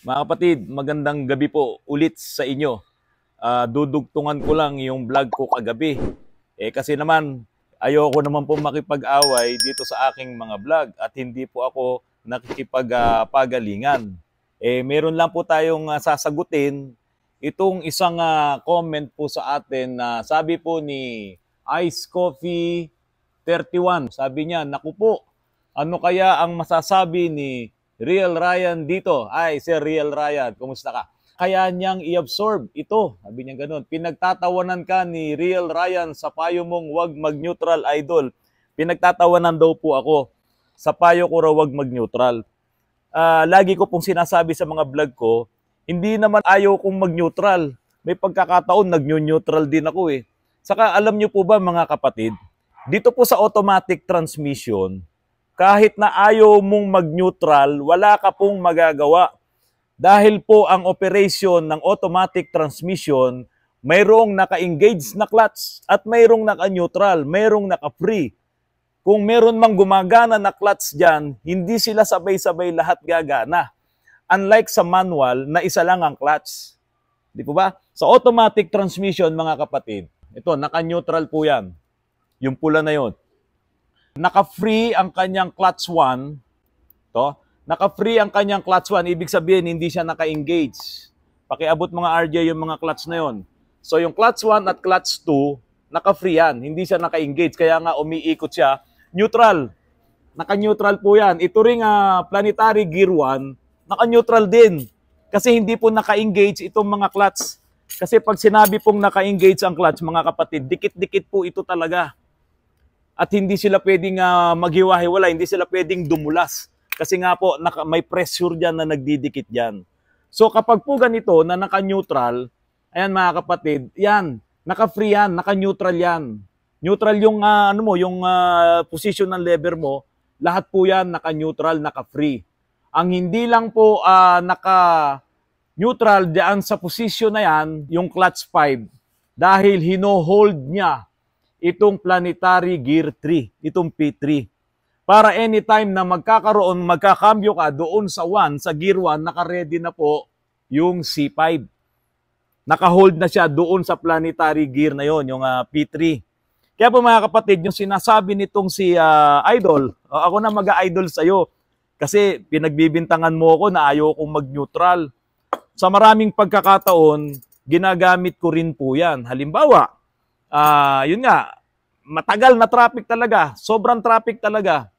Mga kapatid, magandang gabi po ulit sa inyo. Uh, dudugtungan ko lang yung vlog ko kagabi. Eh kasi naman, ayoko naman po makipag-away dito sa aking mga vlog at hindi po ako nakikipagpagalingan. Uh, eh meron lang po tayong uh, sasagutin itong isang uh, comment po sa atin na uh, sabi po ni Ice Coffee 31. Sabi niya, naku po, ano kaya ang masasabi ni Real Ryan dito. Ay, si Real Ryan, kumusta ka? Kaya niyang i-absorb ito. Sabi niya ganun. Pinagtatawanan ka ni Real Ryan sa payo mong wag mag-neutral idol. Pinagtatawanan daw po ako sa payo ko raw wag mag-neutral. Uh, lagi ko pong sinasabi sa mga vlog ko, hindi naman ayaw kong mag-neutral. May pagkakataon, nag-neutral din ako eh. Saka alam niyo po ba mga kapatid, dito po sa automatic transmission, kahit na ayaw mong mag-neutral, wala ka pong magagawa. Dahil po ang operation ng automatic transmission, mayroong naka-engage na clutch at mayroong naka-neutral, mayroong naka-free. Kung meron mang gumagana na clutch dyan, hindi sila sabay-sabay lahat gagana. Unlike sa manual na isa lang ang clutch. Di po ba? Sa automatic transmission, mga kapatid, ito, naka-neutral po yan. Yung pula na yon naka-free ang kanyang clutch 1, to, naka-free ang kanyang clutch 1, ibig sabihin hindi siya naka-engage. Pakiabot mga RJ yung mga clutch na yon. So yung clutch 1 at clutch 2, naka-free yan, hindi siya naka-engage, kaya nga umiikot siya. Neutral, naka-neutral po yan. Ito ring uh, planetary gear 1, naka-neutral din. Kasi hindi po naka-engage itong mga clutch. Kasi pag sinabi pong naka-engage ang clutch, mga kapatid, dikit-dikit po ito talaga at hindi sila pwedeng uh, ah, maghiwa-hiwala, hindi sila pwedeng dumulas. Kasi nga po, naka, may pressure dyan na nagdidikit dyan. So kapag po ganito na naka-neutral, ayan mga kapatid, yan, naka-free yan, naka-neutral yan. Neutral yung uh, ano mo, yung uh, position ng lever mo, lahat po yan naka-neutral, naka-free. Ang hindi lang po uh, naka neutral diyan sa position na yan, yung clutch 5. Dahil hino-hold niya itong planetary gear 3, itong P3. Para anytime na magkakaroon, magkakambyo ka doon sa 1, sa gear 1, nakaready na po yung C5. Nakahold na siya doon sa planetary gear na yon yung uh, ah, P3. Kaya po mga kapatid, yung sinasabi nitong si uh, Idol, ako na mag-idol sa'yo kasi pinagbibintangan mo ako na ayaw kong mag-neutral. Sa maraming pagkakataon, ginagamit ko rin po yan. Halimbawa, uh, yun nga, matagal na traffic talaga, sobrang traffic talaga.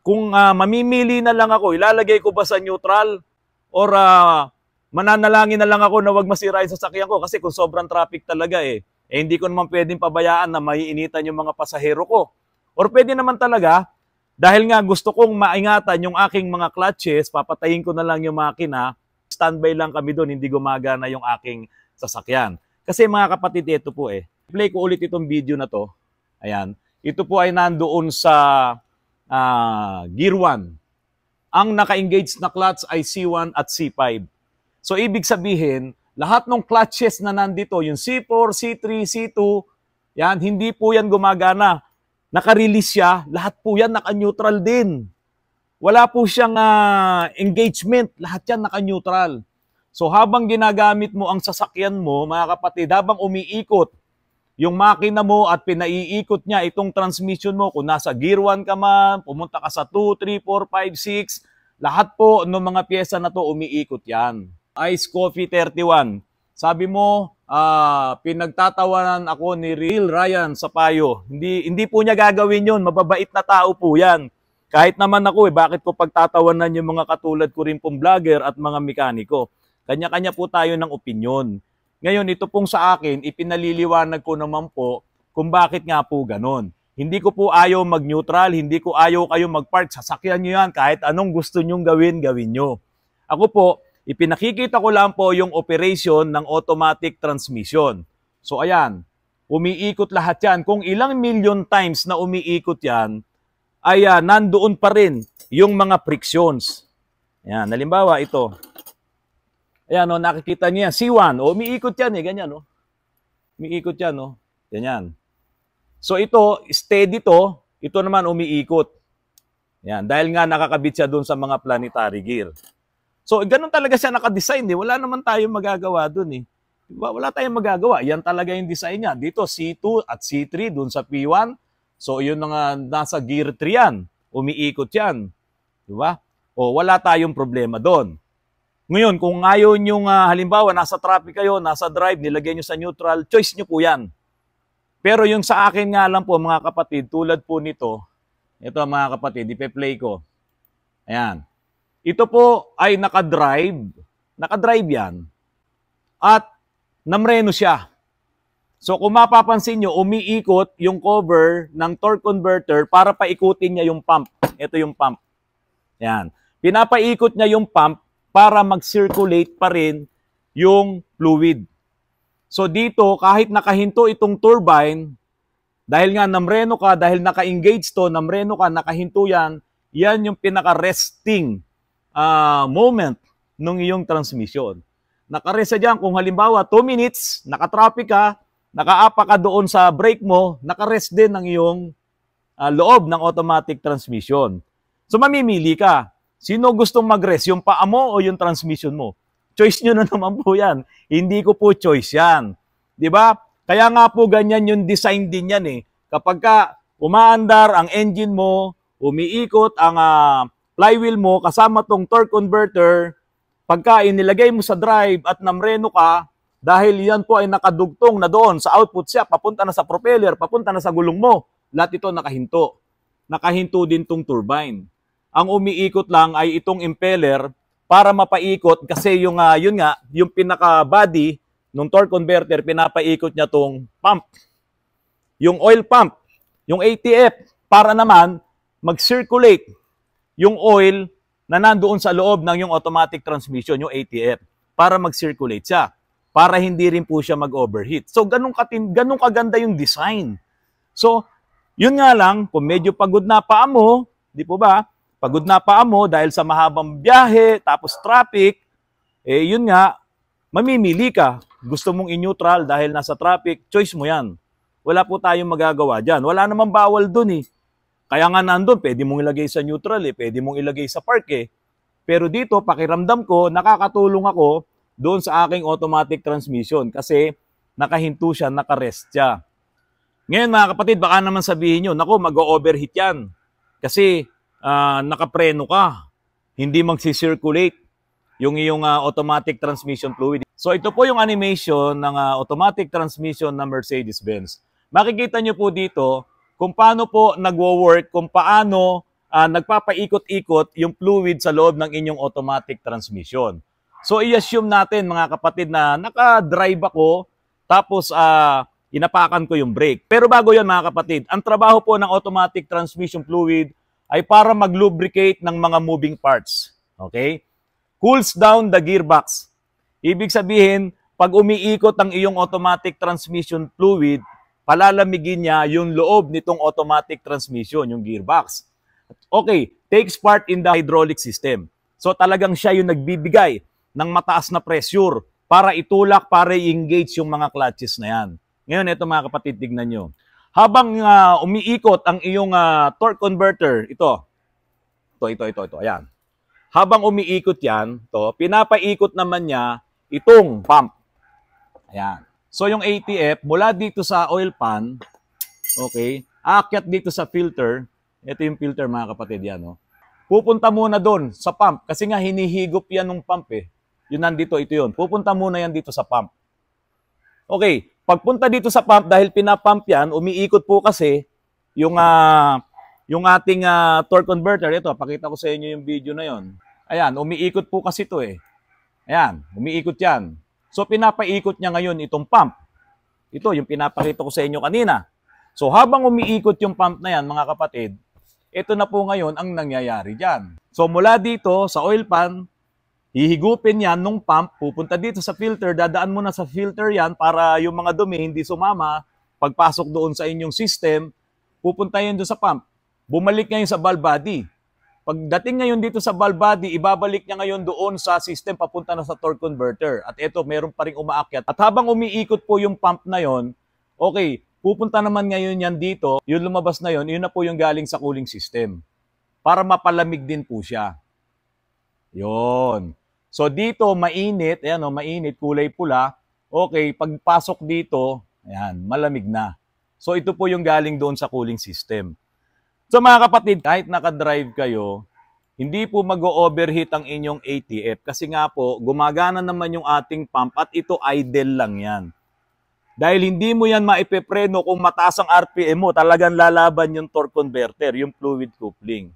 Kung uh, mamimili na lang ako, ilalagay ko ba sa neutral or uh, mananalangin na lang ako na wag masira yung sasakyan ko kasi kung sobrang traffic talaga eh, eh hindi ko naman pwedeng pabayaan na maiinitan yung mga pasahero ko. Or pwede naman talaga, dahil nga gusto kong maingatan yung aking mga clutches, papatayin ko na lang yung makina, standby lang kami doon, hindi gumagana yung aking sasakyan. Kasi mga kapatid, ito po eh, play ko ulit itong video na to. Ayan. Ito po ay nandoon sa uh, Gear 1. Ang naka-engage na clutch ay C1 at C5. So ibig sabihin, lahat ng clutches na nandito, yung C4, C3, C2, yan, hindi po yan gumagana. Naka-release siya, lahat po yan naka-neutral din. Wala po siyang uh, engagement, lahat yan naka-neutral. So habang ginagamit mo ang sasakyan mo, mga kapatid, habang umiikot yung makina mo at pinaiikot niya itong transmission mo kung nasa gear 1 ka man, pumunta ka sa 2, 3, 4, 5, 6, lahat po ng mga piyesa na to umiikot yan. Ice Coffee 31. Sabi mo, uh, pinagtatawanan ako ni Real Ryan sa payo. Hindi, hindi po niya gagawin yun. Mababait na tao po yan. Kahit naman ako, eh, bakit ko pagtatawanan yung mga katulad ko rin pong vlogger at mga mekaniko? Kanya-kanya po tayo ng opinyon. Ngayon, ito pong sa akin, ipinaliliwanag ko naman po kung bakit nga po ganon. Hindi ko po ayaw mag-neutral, hindi ko ayaw kayo mag-park, sasakyan nyo yan, kahit anong gusto nyong gawin, gawin nyo. Ako po, ipinakikita ko lang po yung operation ng automatic transmission. So ayan, umiikot lahat yan. Kung ilang million times na umiikot yan, ay uh, nandoon pa rin yung mga frictions. Ayan, halimbawa ito. Ayan, no, nakikita niyo yan. C1. O, umiikot yan eh. Ganyan, no? Umiikot yan, no? Ganyan. So, ito, steady to. Ito naman umiikot. Yan. Dahil nga nakakabit siya doon sa mga planetary gear. So, ganun talaga siya nakadesign eh. Wala naman tayong magagawa doon eh. Diba? Wala tayong magagawa. Yan talaga yung design niya. Dito, C2 at C3 doon sa P1. So, yun nga nasa gear 3 yan. Umiikot yan. Diba? O, wala tayong problema doon. Ngayon, kung ayaw yung uh, halimbawa, nasa traffic kayo, nasa drive, nilagay nyo sa neutral, choice nyo po yan. Pero yung sa akin nga lang po mga kapatid, tulad po nito, ito mga kapatid, ipe-play ko. Ayan. Ito po ay naka-drive. Naka-drive yan. At namreno siya. So kung mapapansin nyo, umiikot yung cover ng torque converter para paikutin niya yung pump. Ito yung pump. Ayan. Pinapaikot niya yung pump para mag-circulate pa rin yung fluid. So dito, kahit nakahinto itong turbine, dahil nga namreno ka, dahil naka-engage to, namreno ka, nakahinto yan, yan yung pinaka-resting uh, moment ng iyong transmission. Nakaresa dyan, kung halimbawa 2 minutes, nakatraffic ka, nakaapa ka doon sa brake mo, nakarest din ang iyong uh, loob ng automatic transmission. So mamimili ka, Sino gustong mag-rest? Yung paa mo o yung transmission mo? Choice nyo na naman po yan. Hindi ko po choice yan. Di ba? Kaya nga po ganyan yung design din yan eh. Kapag ka umaandar ang engine mo, umiikot ang uh, flywheel mo, kasama tong torque converter, pagka inilagay mo sa drive at namreno ka, dahil yan po ay nakadugtong na doon sa output siya, papunta na sa propeller, papunta na sa gulong mo. Lahat ito nakahinto. Nakahinto din tong turbine ang umiikot lang ay itong impeller para mapaikot kasi yung uh, yun nga, yung pinaka body nung torque converter pinapaikot niya tong pump. Yung oil pump, yung ATF para naman mag-circulate yung oil na nandoon sa loob ng yung automatic transmission, yung ATF, para mag-circulate siya, para hindi rin po siya mag-overheat. So, ganun, katim, ganun kaganda yung design. So, yun nga lang, kung medyo pagod na paamo di po ba, pagod na paa mo dahil sa mahabang biyahe, tapos traffic, eh yun nga, mamimili ka. Gusto mong in-neutral dahil nasa traffic, choice mo yan. Wala po tayong magagawa dyan. Wala namang bawal dun eh. Kaya nga nandun, pwede mong ilagay sa neutral eh, pwede mong ilagay sa park eh. Pero dito, pakiramdam ko, nakakatulong ako doon sa aking automatic transmission kasi nakahinto siya, nakarest siya. Ngayon mga kapatid, baka naman sabihin nyo, nako, mag-overheat yan. Kasi uh, nakapreno ka, hindi magsi-circulate yung iyong uh, automatic transmission fluid. So ito po yung animation ng uh, automatic transmission ng Mercedes-Benz. Makikita nyo po dito kung paano po nagwo-work, kung paano uh, nagpapaikot-ikot yung fluid sa loob ng inyong automatic transmission. So i-assume natin mga kapatid na naka-drive ako tapos uh, inapakan ko yung brake. Pero bago yon mga kapatid, ang trabaho po ng automatic transmission fluid ay para mag-lubricate ng mga moving parts. Okay? Cools down the gearbox. Ibig sabihin, pag umiikot ang iyong automatic transmission fluid, palalamigin niya yung loob nitong automatic transmission, yung gearbox. Okay, takes part in the hydraulic system. So talagang siya yung nagbibigay ng mataas na pressure para itulak, para i-engage yung mga clutches na yan. Ngayon, ito mga kapatid, tignan nyo habang uh, umiikot ang iyong uh, torque converter, ito. Ito, ito, ito, ito. Ayan. Habang umiikot 'yan, to, pinapaikot naman niya itong pump. Ayan. So yung ATF mula dito sa oil pan, okay, aakyat dito sa filter. Ito yung filter mga kapatid yan, no. Oh. Pupunta muna doon sa pump kasi nga hinihigop 'yan ng pump eh. Yun nandito, ito yun. Pupunta muna yan dito sa pump. Okay, Pagpunta dito sa pump, dahil pinapump yan, umiikot po kasi yung, uh, yung ating uh, torque converter. Ito, pakita ko sa inyo yung video na yon. Ayan, umiikot po kasi ito eh. Ayan, umiikot yan. So, pinapaikot niya ngayon itong pump. Ito, yung pinapakita ko sa inyo kanina. So, habang umiikot yung pump na yan, mga kapatid, ito na po ngayon ang nangyayari diyan. So, mula dito sa oil pan, Hihigupin yan nung pump, pupunta dito sa filter, dadaan mo na sa filter yan para yung mga dumi hindi sumama, pagpasok doon sa inyong system, pupunta yan doon sa pump. Bumalik ngayon sa valve body. Pagdating ngayon dito sa valve body, ibabalik niya ngayon doon sa system papunta na sa torque converter. At ito, meron pa rin umaakyat. At habang umiikot po yung pump na yon, okay, pupunta naman ngayon yan dito, yung lumabas na yon, yun na po yung galing sa cooling system. Para mapalamig din po siya. Yon. So dito mainit, ayan oh, mainit kulay pula. Okay, pagpasok dito, ayan, malamig na. So ito po yung galing doon sa cooling system. So mga kapatid, kahit naka-drive kayo, hindi po mag-overheat ang inyong ATF kasi nga po gumagana naman yung ating pump at ito idle lang yan. Dahil hindi mo yan maipepreno kung mataas ang RPM mo, talagang lalaban yung torque converter, yung fluid coupling.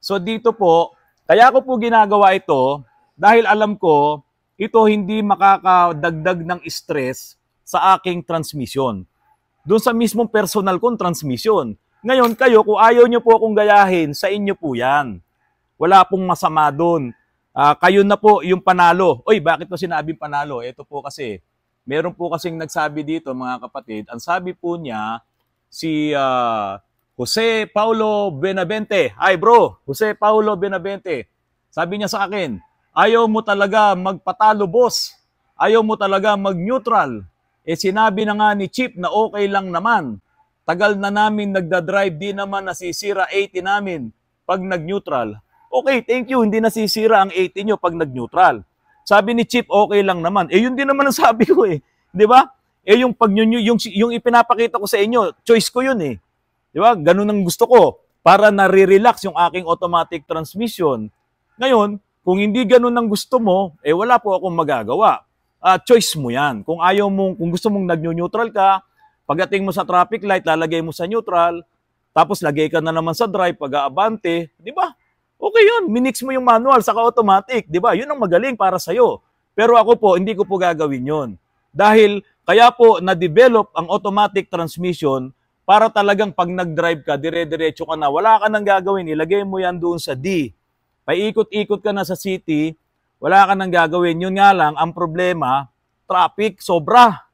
So dito po, kaya ko po ginagawa ito, dahil alam ko, ito hindi makakadagdag ng stress sa aking transmission. Doon sa mismong personal kong transmission. Ngayon kayo, kung ayaw nyo po akong gayahin, sa inyo po yan. Wala pong masama doon. Uh, kayo na po yung panalo. Oy, bakit ko sinabing panalo? Ito po kasi, meron po kasing nagsabi dito mga kapatid, ang sabi po niya, si uh, Jose Paulo Benavente. Hi bro, Jose Paulo Benavente. Sabi niya sa akin, Ayaw mo talaga magpatalo, boss. Ayaw mo talaga mag-neutral. Eh sinabi na nga ni Chip na okay lang naman. Tagal na namin nagda-drive, di naman nasisira 80 namin pag nag-neutral. Okay, thank you, hindi nasisira ang 80 nyo pag nag-neutral. Sabi ni Chip, okay lang naman. Eh yun din naman ang sabi ko eh. 'Di ba? Eh yung pag yung, yung, yung ipinapakita ko sa inyo, choice ko yun eh. 'Di ba? Ganun ang gusto ko para na-relax yung aking automatic transmission. Ngayon, kung hindi ganun ang gusto mo, eh wala po akong magagawa. Uh, choice mo yan. Kung ayaw mong, kung gusto mong nag-neutral ka, pagdating mo sa traffic light, lalagay mo sa neutral, tapos lagay ka na naman sa drive, pag-aabante, di ba? Okay yun, minix mo yung manual, sa automatic, di ba? Yun ang magaling para sa sa'yo. Pero ako po, hindi ko po gagawin yun. Dahil kaya po na-develop ang automatic transmission para talagang pag nag-drive ka, dire-diretso ka na. Wala ka nang gagawin, ilagay mo yan doon sa D paikot-ikot ka na sa city, wala ka nang gagawin. Yun nga lang, ang problema, traffic, sobra.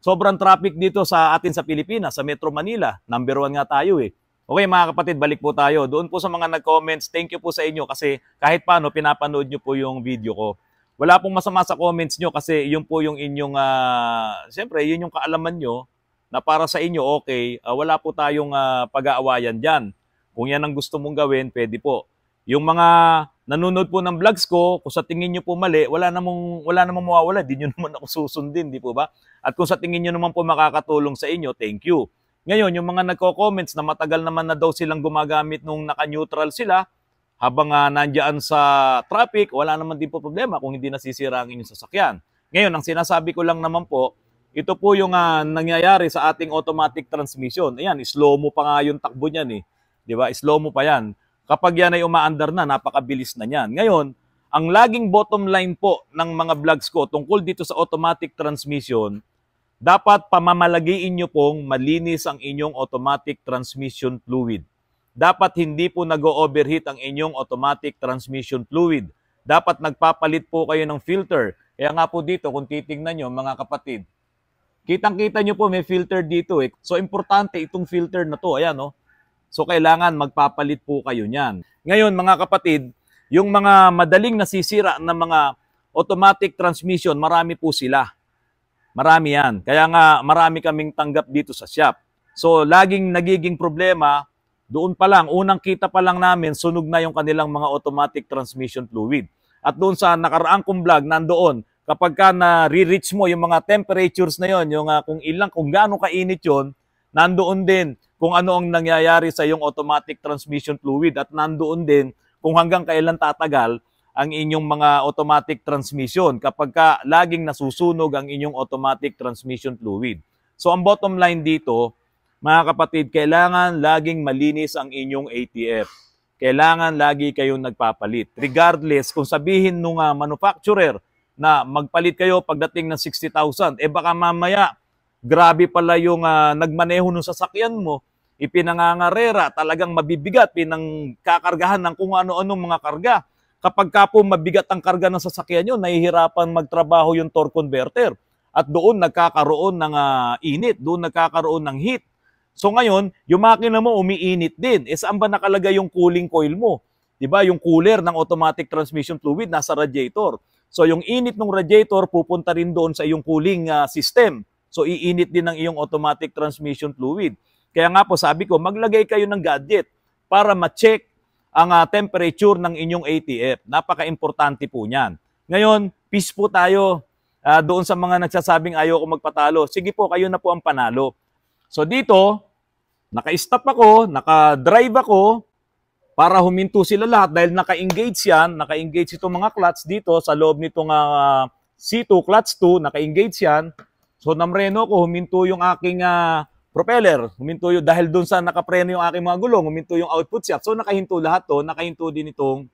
Sobrang traffic dito sa atin sa Pilipinas, sa Metro Manila. Number one nga tayo eh. Okay mga kapatid, balik po tayo. Doon po sa mga nag-comments, thank you po sa inyo kasi kahit paano pinapanood nyo po yung video ko. Wala pong masama sa comments nyo kasi yun po yung inyong, uh, siyempre yun yung kaalaman nyo na para sa inyo okay, uh, wala po tayong uh, pag-aawayan dyan. Kung yan ang gusto mong gawin, pwede po. Yung mga nanonood po ng vlogs ko, kung sa tingin nyo po mali, wala namang, wala namang mawawala, di nyo naman ako susundin, di po ba? At kung sa tingin nyo naman po makakatulong sa inyo, thank you. Ngayon, yung mga nagko-comments na matagal naman na daw silang gumagamit nung naka-neutral sila, habang uh, ah, nandyan sa traffic, wala naman din po problema kung hindi nasisira ang inyong sasakyan. Ngayon, ang sinasabi ko lang naman po, ito po yung uh, nangyayari sa ating automatic transmission. Ayan, slow mo pa nga yung takbo niyan eh. 'Di ba? Slow mo pa 'yan. Kapag yan ay umaandar na, napakabilis na niyan. Ngayon, ang laging bottom line po ng mga vlogs ko tungkol dito sa automatic transmission, dapat pamamalagiin nyo pong malinis ang inyong automatic transmission fluid. Dapat hindi po nag-overheat ang inyong automatic transmission fluid. Dapat nagpapalit po kayo ng filter. Kaya nga po dito, kung titingnan nyo mga kapatid, kitang-kita nyo po may filter dito eh. So importante itong filter na to. Ayan, no? Oh So kailangan magpapalit po kayo niyan. Ngayon mga kapatid, yung mga madaling nasisira ng mga automatic transmission, marami po sila. Marami yan. Kaya nga marami kaming tanggap dito sa shop. So laging nagiging problema, doon pa lang, unang kita pa lang namin, sunog na yung kanilang mga automatic transmission fluid. At doon sa nakaraang kong vlog, nandoon, kapag ka na-reach mo yung mga temperatures na yon, yung uh, kung ilang, kung gaano kainit yon, nandoon din kung ano ang nangyayari sa iyong automatic transmission fluid at nandoon din kung hanggang kailan tatagal ang inyong mga automatic transmission kapag ka laging nasusunog ang inyong automatic transmission fluid. So ang bottom line dito, mga kapatid, kailangan laging malinis ang inyong ATF. Kailangan lagi kayong nagpapalit. Regardless kung sabihin nung uh, manufacturer na magpalit kayo pagdating ng 60,000, eh baka mamaya grabe pala yung uh, nagmaneho ng sasakyan mo, ipinangangarera, talagang mabibigat, pinangkakargahan ng kung ano-ano mga karga. Kapag ka po mabigat ang karga ng sasakyan nyo, nahihirapan magtrabaho yung torque converter. At doon nagkakaroon ng uh, init, doon nagkakaroon ng heat. So ngayon, yung makina mo umiinit din. E saan ba nakalagay yung cooling coil mo? 'Di ba? Yung cooler ng automatic transmission fluid nasa radiator. So yung init ng radiator pupunta rin doon sa iyong cooling uh, system. So iinit din ang iyong automatic transmission fluid. Kaya nga po sabi ko, maglagay kayo ng gadget para ma-check ang uh, temperature ng inyong ATF. Napaka-importante po niyan. Ngayon, peace po tayo uh, doon sa mga nagsasabing ayaw ko magpatalo. Sige po, kayo na po ang panalo. So dito, naka-stop ako, naka-drive ako, para huminto sila lahat dahil naka-engage yan, naka-engage itong mga clutch dito sa loob nitong uh, ah, C2 clutch 2, naka-engage yan. So namreno ko, huminto yung aking uh, propeller, huminto yung, dahil doon sa nakapreno yung aking mga gulong, huminto yung output shaft. So nakahinto lahat to, nakahinto din itong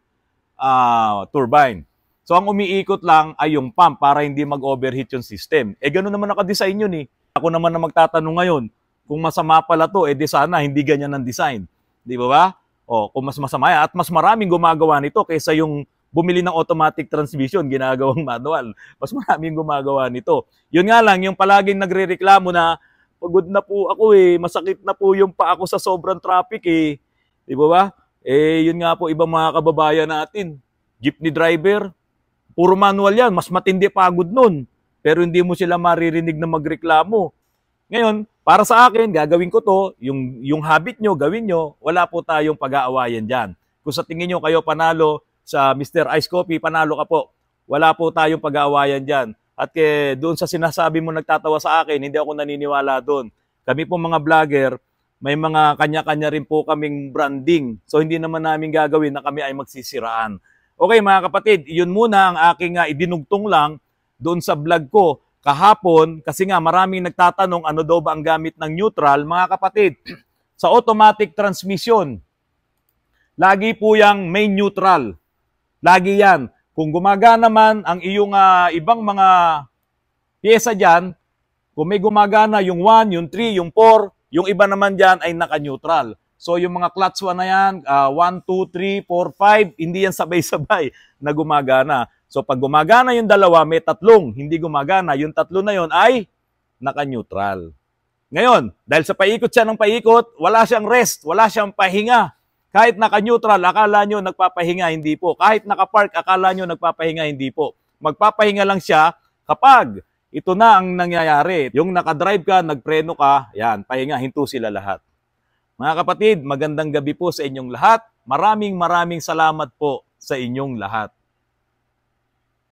uh, turbine. So ang umiikot lang ay yung pump para hindi mag-overheat yung system. Eh ganoon naman naka-design yun eh. Ako naman na magtatanong ngayon, kung masama pala to, eh di sana hindi ganyan ang design. Di ba ba? O, kung mas masama At mas maraming gumagawa nito kaysa yung bumili ng automatic transmission, ginagawang manual. Mas maraming gumagawa nito. Yun nga lang, yung palaging nagrereklamo na, pagod na po ako eh, masakit na po yung pa ako sa sobrang traffic eh. Di ba ba? Eh, yun nga po, ibang mga kababayan natin, jeepney driver, puro manual yan, mas matindi pagod nun. Pero hindi mo sila maririnig na magreklamo. Ngayon, para sa akin, gagawin ko to, yung, yung habit nyo, gawin nyo, wala po tayong pag-aawayan dyan. Kung sa tingin nyo kayo panalo, sa Mr. Ice Coffee, panalo ka po. Wala po tayong pag-aawayan dyan. At kay, doon sa sinasabi mo nagtatawa sa akin, hindi ako naniniwala doon. Kami po mga vlogger, may mga kanya-kanya rin po kaming branding. So hindi naman namin gagawin na kami ay magsisiraan. Okay mga kapatid, yun muna ang aking uh, idinugtong lang doon sa vlog ko kahapon kasi nga maraming nagtatanong ano daw ba ang gamit ng neutral. Mga kapatid, sa automatic transmission, lagi po yung main neutral. Lagi yan. Kung gumagana naman ang iyong uh, ibang mga pyesa dyan, kung may gumagana yung 1, yung 3, yung 4, yung iba naman dyan ay naka-neutral. So yung mga clutch 1 na yan, 1, 2, 3, 4, 5, hindi yan sabay-sabay na gumagana. So pag gumagana yung dalawa, may tatlong hindi gumagana. Yung tatlo na yon ay naka-neutral. Ngayon, dahil sa paikot siya ng paikot, wala siyang rest, wala siyang pahinga. Kahit naka-neutral, akala nyo nagpapahinga, hindi po. Kahit naka-park, akala nyo nagpapahinga, hindi po. Magpapahinga lang siya kapag ito na ang nangyayari. Yung naka-drive ka, nagpreno ka, yan, pahinga, hinto sila lahat. Mga kapatid, magandang gabi po sa inyong lahat. Maraming maraming salamat po sa inyong lahat.